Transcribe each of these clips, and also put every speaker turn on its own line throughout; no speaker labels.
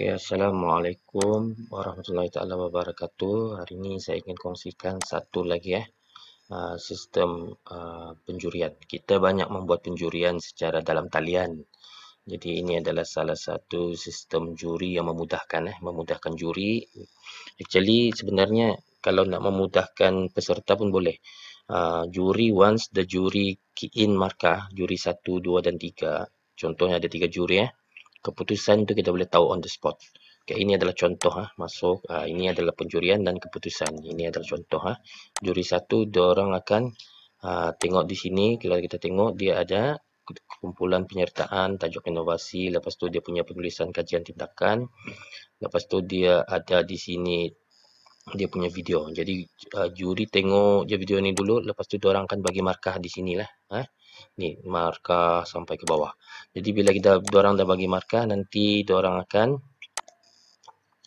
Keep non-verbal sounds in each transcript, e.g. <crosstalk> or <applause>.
Okay, Assalamualaikum warahmatullahi taala wabarakatuh. Hari ini saya ingin kongsikan satu lagi ya eh, uh, sistem uh, penjurian. Kita banyak membuat penjurian secara dalam talian. Jadi ini adalah salah satu sistem juri yang memudahkan eh, memudahkan juri. Actually sebenarnya kalau nak memudahkan peserta pun boleh. Uh, juri once the jury key in markah, juri 1, 2 dan 3. Contohnya ada 3 juri eh keputusan tu kita boleh tahu on the spot. Okay, ini adalah contoh ha, masuk. Uh, ini adalah pencurian dan keputusan. Ini adalah contoh ha. Juri satu, orang akan uh, tengok di sini. Kalau kita tengok, dia ada kumpulan penyertaan, tajuk inovasi. Lepas tu dia punya penulisan kajian tindakan. Lepas tu dia ada di sini dia punya video. Jadi uh, juri tengok je video ni dulu. Lepas tu orang akan bagi markah di sinilah. Ha ni markah sampai ke bawah. Jadi bila kita orang dah bagi markah nanti dua orang akan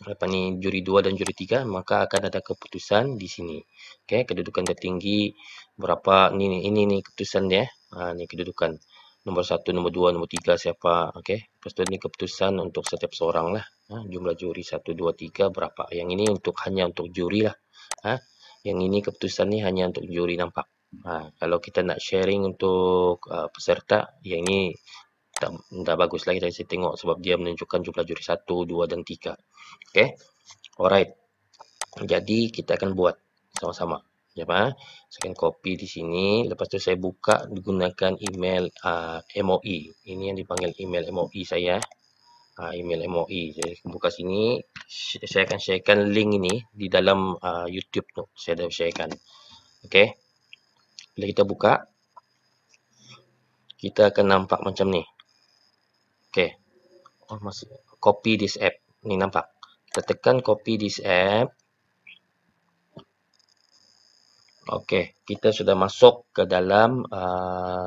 apa ni juri dua dan juri tiga, maka akan ada keputusan di sini. Okey, kedudukan tertinggi berapa ni ni ini ni keputusan dia. Ha ni kedudukan nombor satu, nombor dua, nombor tiga siapa. Okey. Pastu ni keputusan untuk setiap seorang lah. Ha, jumlah juri satu, dua, tiga berapa. Yang ini untuk hanya untuk juri lah. Ha. Yang ini keputusan ni hanya untuk juri nampak. Ha, kalau kita nak sharing untuk uh, peserta, yang ini tak, tak bagus lagi saya tengok sebab dia menunjukkan jumlah juri 1, 2 dan 3. Okay. Alright. Jadi kita akan buat sama-sama. Ya, Pak. Ah. Saya akan copy di sini. Lepas tu saya buka menggunakan email uh, MOE. Ini yang dipanggil email MOE saya. Uh, email MOE. Jadi buka sini. Saya akan sharekan link ini di dalam uh, YouTube. Saya dah sharekan. Okay. Bila kita buka, kita akan nampak macam ni. Okay. Oh, masih. Copy this app. Ni nampak. Kita tekan copy this app. Okay. Kita sudah masuk ke dalam uh,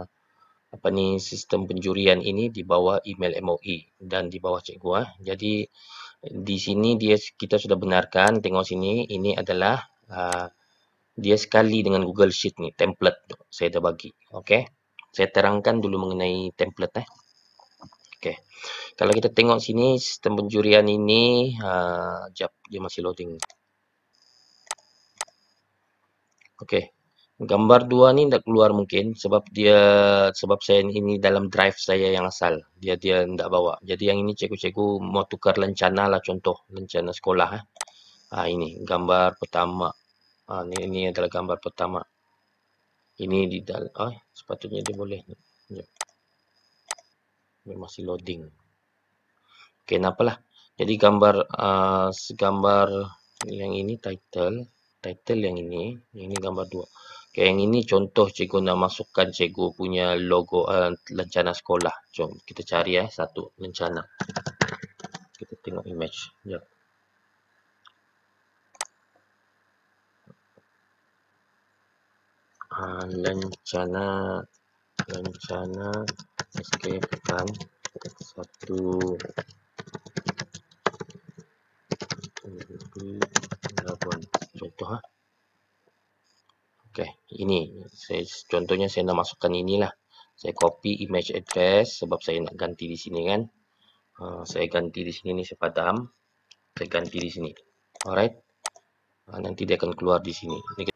apa ni sistem penjurian ini di bawah email MOE dan di bawah cikgu. Eh. Jadi, di sini dia kita sudah benarkan. Tengok sini. Ini adalah uh, dia sekali dengan Google Sheet ni, template tu saya dah bagi. Okey. Saya terangkan dulu mengenai template eh. Okey. Kalau kita tengok sini sistem penjurian ini uh, jap dia masih loading. Okey. Gambar dua ni tak keluar mungkin sebab dia sebab saya ini dalam drive saya yang asal. Dia dia tak bawa. Jadi yang ini cikgu-cikgu mau tukar lencana lah contoh lencana sekolah eh. Ha, ini gambar pertama. Ah ni, ini adalah gambar pertama ini di dalam ah, ha, sepatutnya dia boleh ni. Ya. dia masih loading ok kenapalah jadi gambar uh, ah, gambar yang ini title title yang ini yang ini gambar dua Okay, yang ini contoh cikgu nak masukkan cikgu punya logo uh, lencana sekolah. Jom kita cari eh satu lencana. Kita tengok image. Jom. Ya. Yeah. Ah, rencana rencana escape plan satu Labuan contoh lah. Okey, ini saya contohnya saya nak masukkan inilah. Saya copy image address sebab saya nak ganti di sini kan. Uh, saya ganti di sini ni saya padam. Saya ganti di sini. Alright. Uh, nanti dia akan keluar di sini. Ini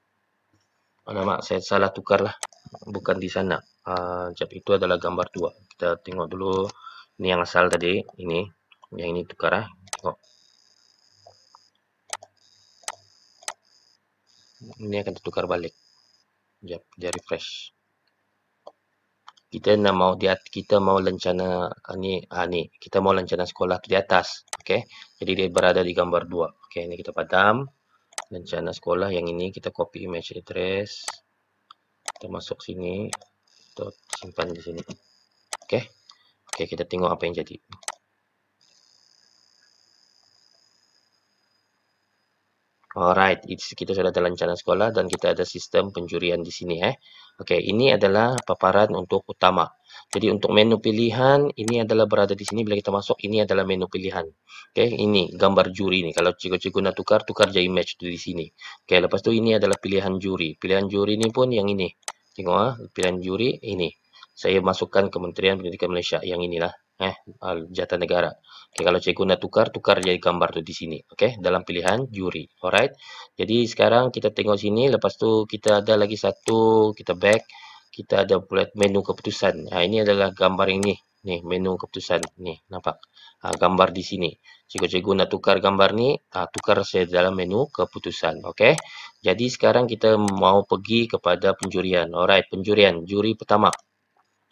Alamak, saya salah tukar lah. Bukan di sana. Sekejap, ah, uh, itu adalah gambar dua. Kita tengok dulu. Ini yang asal tadi. Ini. Yang ini tukar lah. Tengok. Ini akan ditukar balik. Sekejap, dia refresh. Kita nak mau di kita mau lencana ah, ni ah, ni kita mau lencana sekolah tu di atas Okay, jadi dia berada di gambar dua. Okay, ini kita padam rencana sekolah yang ini kita copy image address kita masuk sini kita simpan di sini ok, okay kita tengok apa yang jadi Alright, kita sudah ada rencana sekolah dan kita ada sistem penjurian di sini eh. Okay, ini adalah paparan untuk utama. Jadi untuk menu pilihan ini adalah berada di sini bila kita masuk ini adalah menu pilihan. Okey, ini gambar juri ni. Kalau cikgu-cikgu nak tukar, tukar je image tu di sini. Okey, lepas tu ini adalah pilihan juri. Pilihan juri ni pun yang ini. Tengok ah, pilihan juri ini. Saya masukkan Kementerian Pendidikan Malaysia yang inilah eh jata negara. Okay, kalau cikgu nak tukar tukar jadi gambar tu di sini. Okey, dalam pilihan juri. Alright. Jadi sekarang kita tengok sini lepas tu kita ada lagi satu kita back kita ada bullet menu keputusan. Ha, ini adalah gambar ini. Ni menu keputusan ni nampak. Ha, gambar di sini. Cikgu-cikgu nak tukar gambar ni, ha, tukar saya dalam menu keputusan. Okey. Jadi sekarang kita mau pergi kepada penjurian. Alright, penjurian juri pertama.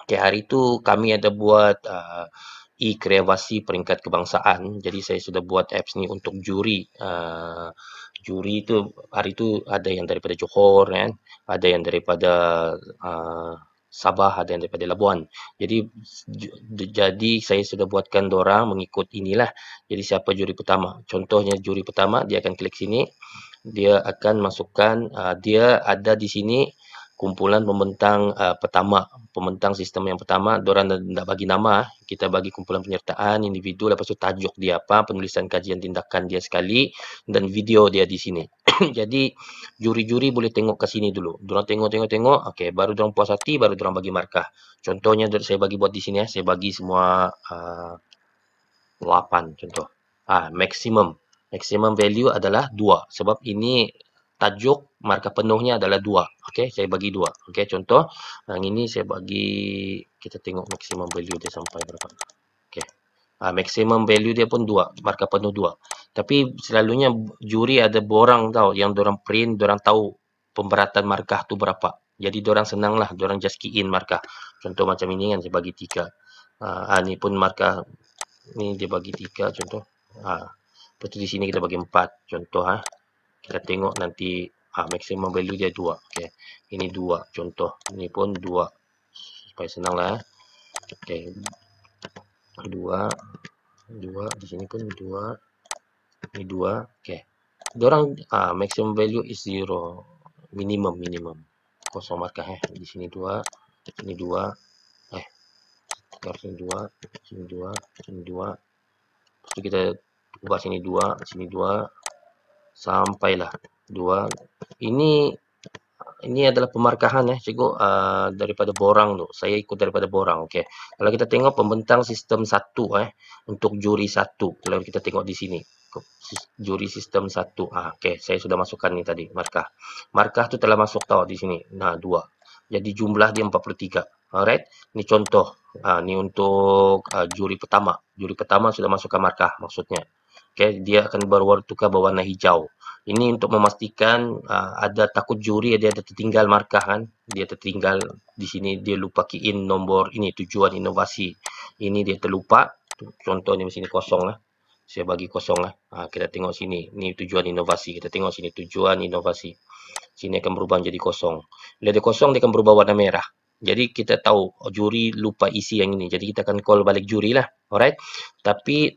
Okey, hari tu kami ada buat uh, e-kreasi peringkat kebangsaan. Jadi saya sudah buat apps ni untuk juri. Uh, juri itu hari itu ada yang daripada Johor kan, ada yang daripada uh, Sabah, ada yang daripada Labuan. Jadi jadi saya sudah buatkan dorang mengikut inilah. Jadi siapa juri pertama? Contohnya juri pertama dia akan klik sini. Dia akan masukkan uh, dia ada di sini kumpulan pembentang uh, pertama pembentang sistem yang pertama diorang tidak bagi nama eh. kita bagi kumpulan penyertaan individu lepas tu tajuk dia apa penulisan kajian tindakan dia sekali dan video dia di sini <clears throat> jadi juri-juri boleh tengok ke sini dulu diorang tengok tengok tengok okey baru diorang puas hati baru diorang bagi markah contohnya saya bagi buat di sini eh. saya bagi semua uh, 8 contoh ah maksimum maksimum value adalah 2 sebab ini tajuk markah penuhnya adalah dua. Okey, saya bagi dua. Okey, contoh. Yang ini saya bagi, kita tengok maksimum value dia sampai berapa. Okey. Ha, maksimum value dia pun dua. Markah penuh dua. Tapi selalunya juri ada borang tau. Yang diorang print, diorang tahu pemberatan markah tu berapa. Jadi diorang senang lah. Diorang just key in markah. Contoh macam ini kan, saya bagi tiga. Ha, ini ha, pun markah. Ini dia bagi tiga contoh. Ha. Lepas tu di sini kita bagi empat contoh. Ha. kita tengok nanti ah, maximum value dia 2 okay. ini 2 contoh ini pun 2 supaya senang lah eh. okay. 2 2 di sini pun 2 ini 2 okay. dorang ah, maximum value is 0 minimum minimum kosong markah eh di sini 2 ini 2 eh sini 2 sini 2 sini 2 terus kita ubah sini 2 sini 2 sampailah dua. ini ini adalah pemarkahan eh cikgu uh, daripada borang tu saya ikut daripada borang okey kalau kita tengok pembentang sistem satu, eh untuk juri satu. kalau kita tengok di sini juri sistem satu. ah okey saya sudah masukkan ni tadi markah markah tu telah masuk tau di sini nah dua. jadi jumlah dia 43 alright ni contoh ah uh, ni untuk uh, juri pertama juri pertama sudah masukkan markah maksudnya okay, dia akan berwarna tukar berwarna hijau. Ini untuk memastikan uh, ada takut juri dia ada tertinggal markah kan. Dia tertinggal di sini dia lupa key in nombor ini tujuan inovasi. Ini dia terlupa. Contohnya di sini kosong lah. Saya bagi kosong lah. Ha, kita tengok sini. Ini tujuan inovasi. Kita tengok sini tujuan inovasi. Sini akan berubah jadi kosong. Bila dia kosong dia akan berubah warna merah. Jadi kita tahu juri lupa isi yang ini. Jadi kita akan call balik juri lah. Alright. Tapi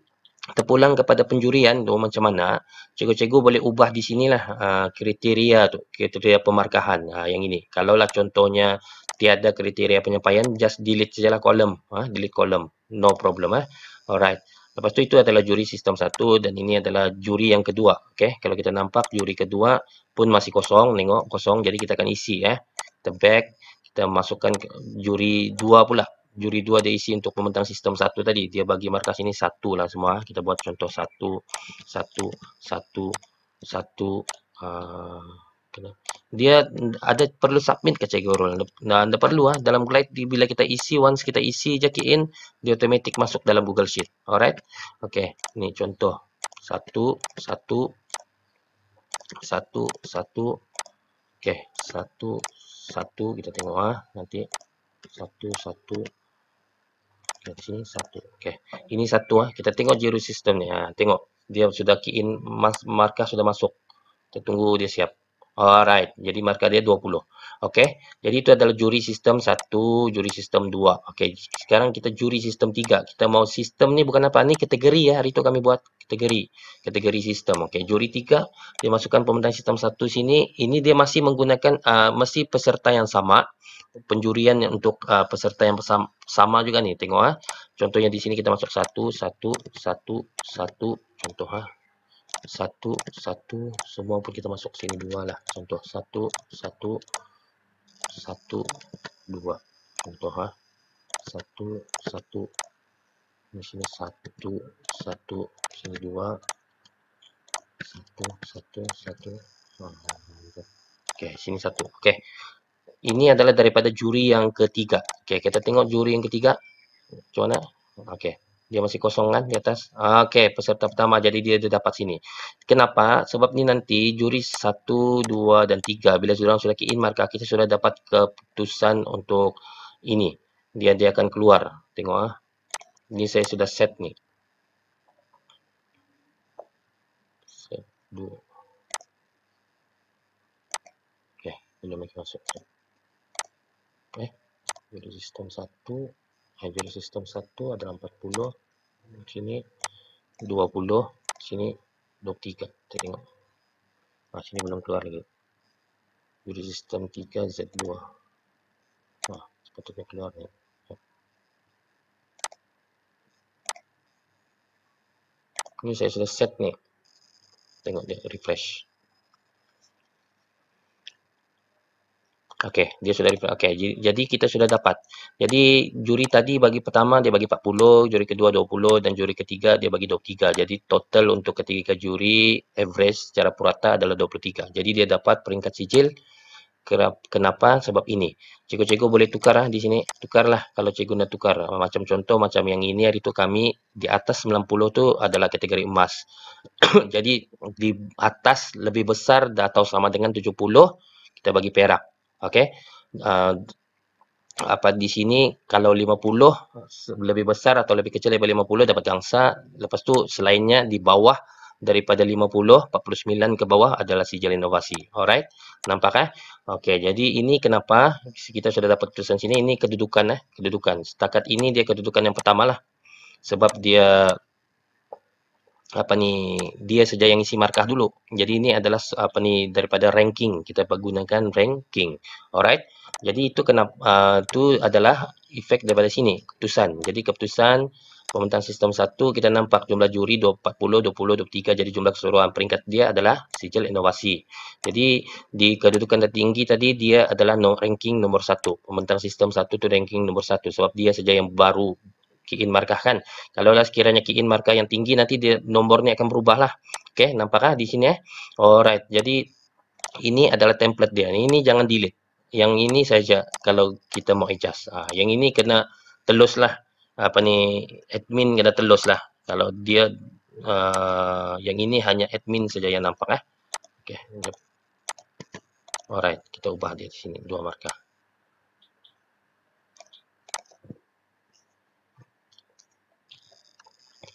terpulang kepada penjurian tu macam mana cikgu-cikgu boleh ubah di sinilah uh, kriteria tu kriteria pemarkahan uh, yang ini Kalau lah contohnya tiada kriteria penyampaian just delete sajalah kolom uh, ha, delete kolom no problem eh alright lepas tu itu adalah juri sistem satu dan ini adalah juri yang kedua okay? kalau kita nampak juri kedua pun masih kosong nengok kosong jadi kita akan isi eh the back kita masukkan juri dua pula juri dua dia isi untuk pembentang sistem satu tadi. Dia bagi markas ini satu lah semua. Ah, kita buat contoh satu, satu, satu, satu. Ah, dia ada perlu submit ke cikgu Rul. Nah, anda perlu lah. Dalam Glide, bila kita isi, once kita isi, jaki in, dia otomatik masuk dalam Google Sheet. Alright? Okay. ni contoh. Satu, satu, satu, satu. Okay. Satu, satu. Kita tengok lah. Nanti. Satu, satu, satu. Di sini satu. Okey. Ini satu ah. Kita tengok giro system ni. Ha, tengok dia sudah key in mas, markah sudah masuk. Kita tunggu dia siap. Alright. Jadi markah dia 20. Okey. Jadi itu adalah juri sistem 1, juri sistem 2. Okey. Sekarang kita juri sistem 3. Kita mau sistem ni bukan apa ni kategori ya. Hari tu kami buat kategori. Kategori sistem. Okey. Juri 3 dia masukkan pemenang sistem 1 sini. Ini dia masih menggunakan uh, ah, masih peserta yang sama. penjurian untuk uh, peserta yang sama, sama juga nih tengok ha. Ah. Contohnya di sini kita masuk satu satu satu satu contoh ha. Ah. Satu satu semua pun kita masuk sini dua lah contoh satu satu satu dua contoh ha. Ah. Satu satu di sini satu satu di sini dua satu satu satu. Oke, okay, sini satu. Oke. Okay. Ini adalah daripada juri yang ketiga. Okey, kita tengok juri yang ketiga. Macam mana? Okey. Dia masih kosong kan di atas? Okey, peserta pertama. Jadi dia dah dapat sini. Kenapa? Sebab ni nanti juri satu, dua dan tiga. Bila sudah sudah key in markah, kita sudah dapat keputusan untuk ini. Dia dia akan keluar. Tengok ah. Ini saya sudah set ni. Set 2. Okey, ini masih masuk. Set eh jadi sistem satu, eh, jadi sistem 1 adalah 40 sini 20 sini 23 kita tengok nah, sini belum keluar lagi jadi sistem 3 Z2 nah, sepatutnya keluar ni Ini saya sudah set ni tengok dia refresh Okey, dia sudah refund. Okey, jadi kita sudah dapat. Jadi, juri tadi bagi pertama dia bagi 40, juri kedua 20 dan juri ketiga dia bagi 23. Jadi, total untuk ketiga juri average secara purata adalah 23. Jadi, dia dapat peringkat sijil. Kenapa? Sebab ini. Cikgu-cikgu boleh tukar lah di sini. Tukarlah kalau cikgu nak tukar. Macam contoh, macam yang ini hari tu kami di atas 90 tu adalah kategori emas. <coughs> jadi, di atas lebih besar atau sama dengan 70, kita bagi perak. Okey. Uh, eh, apa di sini kalau 50 lebih besar atau lebih kecil daripada 50 dapat angsa. Lepas tu selainnya di bawah daripada 50, 49 ke bawah adalah sijil inovasi. Alright. Nampak eh? Okey, jadi ini kenapa kita sudah dapat keputusan sini ini kedudukan eh, kedudukan. Setakat ini dia kedudukan yang pertamalah. Sebab dia apa ni dia saja yang isi markah dulu. Jadi ini adalah apa ni daripada ranking kita menggunakan ranking. Alright. Jadi itu kenapa ah, itu uh, adalah efek daripada sini keputusan. Jadi keputusan pemerintahan sistem satu kita nampak jumlah juri 40 20 23 jadi jumlah keseluruhan peringkat dia adalah sijil inovasi. Jadi di kedudukan tertinggi tadi dia adalah no ranking nomor satu. Pemerintahan sistem satu tu ranking nomor satu. sebab dia saja yang baru kiin markah kan. Kalau lah sekiranya kiin markah yang tinggi nanti dia nombornya akan berubah lah. Okey, nampakkah di sini ya? Eh? Alright, jadi ini adalah template dia. Ini jangan delete. Yang ini saja kalau kita mau adjust. Ha, yang ini kena telus lah. Apa ni, admin kena telus lah. Kalau dia, uh, yang ini hanya admin saja yang nampak eh. Okey, Alright, kita ubah dia di sini. Dua markah.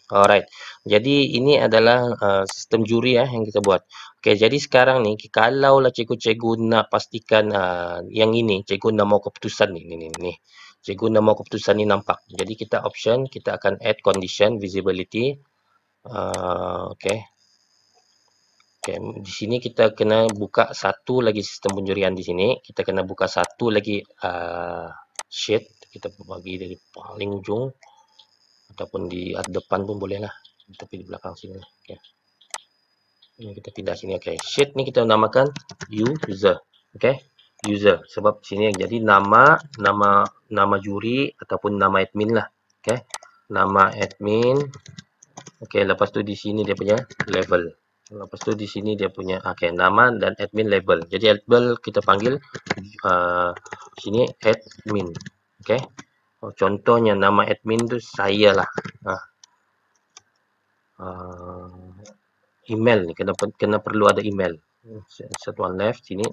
Alright. Jadi ini adalah uh, sistem juri ya yang kita buat. Okey, jadi sekarang ni kalau lah cikgu-cikgu nak pastikan uh, yang ini, cikgu nak mau keputusan ni ni ni. ni. Cikgu nak mau keputusan ni nampak. Jadi kita option kita akan add condition visibility. Uh, okay. okay. di sini kita kena buka satu lagi sistem penjurian di sini. Kita kena buka satu lagi uh, sheet kita bagi dari paling ujung. Uh, ataupun di depan pun boleh lah tapi di belakang sini okay. Ya. ini kita pindah sini okay. sheet ni kita namakan user okay. user sebab sini yang jadi nama nama nama juri ataupun nama admin lah okay. nama admin okay. lepas tu di sini dia punya level lepas tu di sini dia punya okay, nama dan admin level. jadi level kita panggil uh, sini admin okay. Oh, contohnya nama admin tu saya lah. Ha. Uh, email ni kena kena perlu ada email. Set one left sini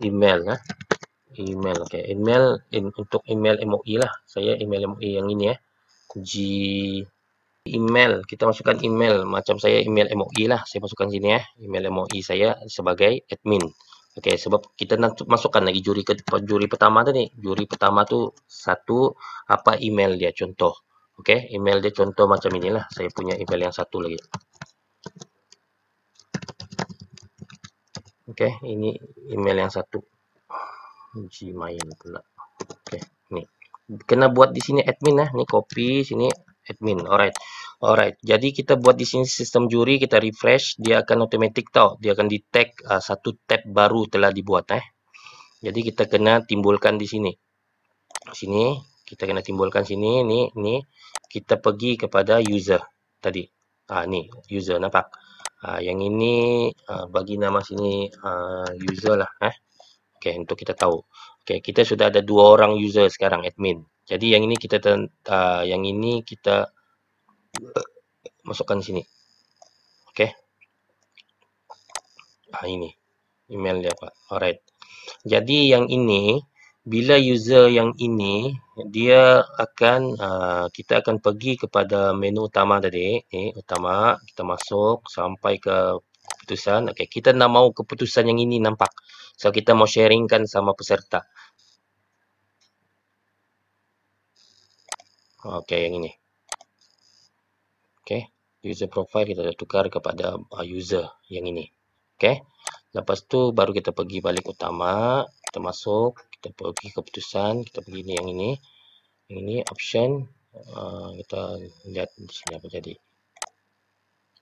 email lah. Ha. Email okay. Email in, untuk email MOE lah. Saya email MOE yang ini ya. Eh. G email kita masukkan email macam saya email MOE lah. Saya masukkan sini ya. Eh. Email MOE saya sebagai admin. Okey, sebab kita nak masukkan lagi juri ke juri pertama tadi. Juri pertama tu satu apa email dia contoh. Okey, email dia contoh macam inilah. Saya punya email yang satu lagi. Okey, ini email yang satu. Gmail pula. Okey, ni. Kena buat di sini admin lah. Ni copy sini admin. Alright. Alright. Jadi kita buat di sini sistem juri kita refresh, dia akan automatic tau. Dia akan detect uh, satu tab baru telah dibuat eh. Jadi kita kena timbulkan di sini. Sini, kita kena timbulkan sini ni ni kita pergi kepada user tadi. Ah ni user nampak. Ah yang ini uh, bagi nama sini uh, user lah eh. Okay, untuk kita tahu. Okay, kita sudah ada dua orang user sekarang, admin. Jadi yang ini kita uh, yang ini kita eh, masukkan sini. okay? Ah ini email dia Pak. Alright. Jadi yang ini bila user yang ini dia akan uh, kita akan pergi kepada menu utama tadi, ni utama kita masuk sampai ke keputusan. Okey, kita nak mau keputusan yang ini nampak. So kita mau sharingkan sama peserta. Ah, Okey, yang ini. Okey, user profile kita dah tukar kepada ah, user yang ini. Okey, lepas tu baru kita pergi balik utama. Kita masuk, kita pergi keputusan, kita pergi ni yang ini. Yang ini option, uh, kita lihat di sini apa jadi.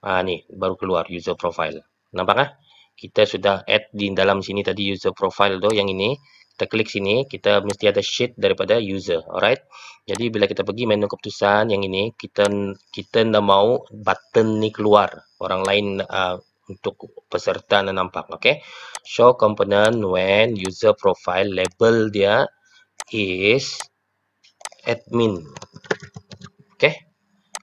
Ah ni baru keluar user profile. Nampak kan? Kita sudah add di dalam sini tadi user profile tu yang ini kita klik sini, kita mesti ada sheet daripada user, alright? Jadi bila kita pergi menu keputusan yang ini, kita kita nak mau button ni keluar, orang lain uh, untuk peserta nak nampak, okay? Show component when user profile label dia is admin, okay?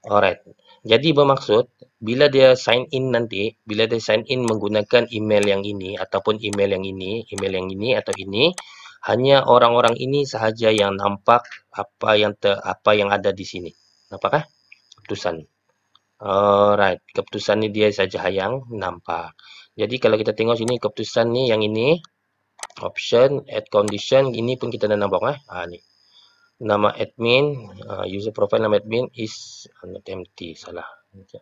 Alright. Jadi bermaksud bila dia sign in nanti, bila dia sign in menggunakan email yang ini ataupun email yang ini, email yang ini atau ini, hanya orang-orang ini sahaja yang nampak apa yang te apa yang ada di sini. Nampak kan? Keputusan. Alright, keputusan ni dia saja yang nampak. Jadi kalau kita tengok sini keputusan ni yang ini option add condition ini pun kita dah nampak eh. Ha ni. Nama admin, uh, user profile nama admin is not empty salah. Okay.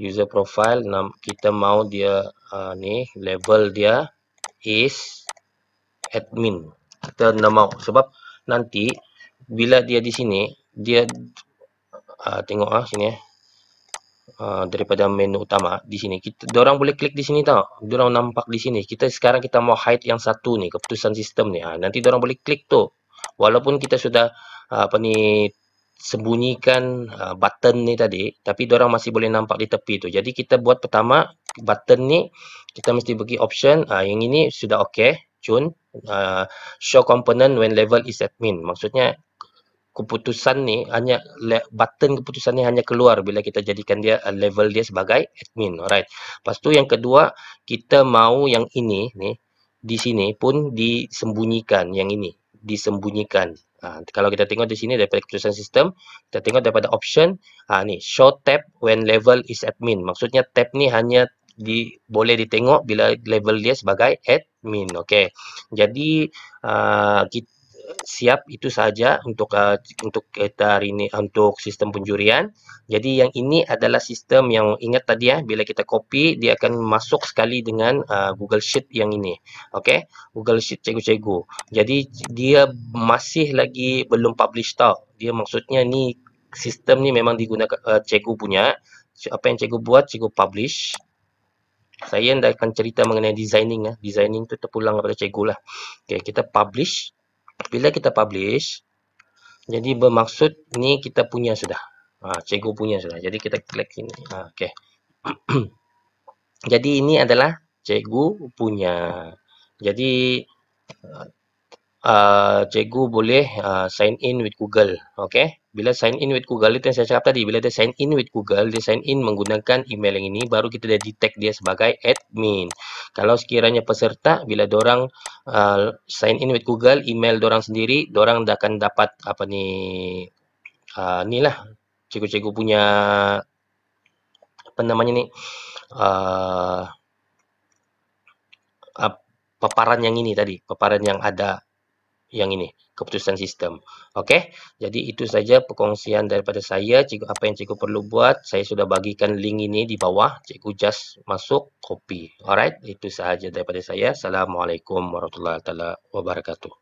User profile nama, kita mau dia uh, ni level dia is admin kita tidak mahu sebab nanti bila dia di sini dia uh, ah, tengoklah sini Uh, daripada menu utama di sini kita orang boleh klik di sini tau. orang nampak di sini. Kita sekarang kita mau hide yang satu ni keputusan sistem ni. Ha, nanti orang boleh klik tu. Walaupun kita sudah uh, apa ni sembunyikan uh, button ni tadi tapi orang masih boleh nampak di tepi tu. Jadi kita buat pertama button ni kita mesti bagi option uh, yang ini sudah okey racun uh, show component when level is admin maksudnya keputusan ni hanya button keputusan ni hanya keluar bila kita jadikan dia uh, level dia sebagai admin alright Pastu yang kedua kita mau yang ini ni di sini pun disembunyikan yang ini disembunyikan ha, kalau kita tengok di sini daripada keputusan sistem kita tengok daripada option ha, ni show tab when level is admin maksudnya tab ni hanya di, boleh ditengok bila level dia sebagai admin. Okey. Jadi uh, ah, kita siap itu saja untuk uh, untuk kita hari ini ah, untuk sistem penjurian. Jadi yang ini adalah sistem yang ingat tadi ya bila kita copy dia akan masuk sekali dengan uh, Google Sheet yang ini. Okey. Google Sheet cikgu-cikgu. Jadi dia masih lagi belum publish tau. Dia maksudnya ni sistem ni memang digunakan uh, cikgu punya apa yang cikgu buat cikgu publish saya dah akan cerita mengenai designing lah. Designing tu terpulang kepada cikgu lah. Okay, kita publish. Bila kita publish, jadi bermaksud ni kita punya sudah. Ha, cikgu punya sudah. Jadi kita klik ini. Ha, okay. <clears throat> jadi ini adalah cikgu punya. Jadi uh, uh, cikgu boleh uh, sign in with Google. Okay bila sign in with Google itu yang saya cakap tadi bila dia sign in with Google dia sign in menggunakan email yang ini baru kita dah detect dia sebagai admin kalau sekiranya peserta bila orang uh, sign in with Google email orang sendiri orang dah akan dapat apa ni uh, ni lah cikgu-cikgu punya apa namanya ni uh, uh, paparan yang ini tadi paparan yang ada yang ini keputusan sistem. Okey. Jadi itu saja perkongsian daripada saya. Cikgu apa yang cikgu perlu buat? Saya sudah bagikan link ini di bawah. Cikgu just masuk copy. Alright, itu sahaja daripada saya. Assalamualaikum warahmatullahi wabarakatuh.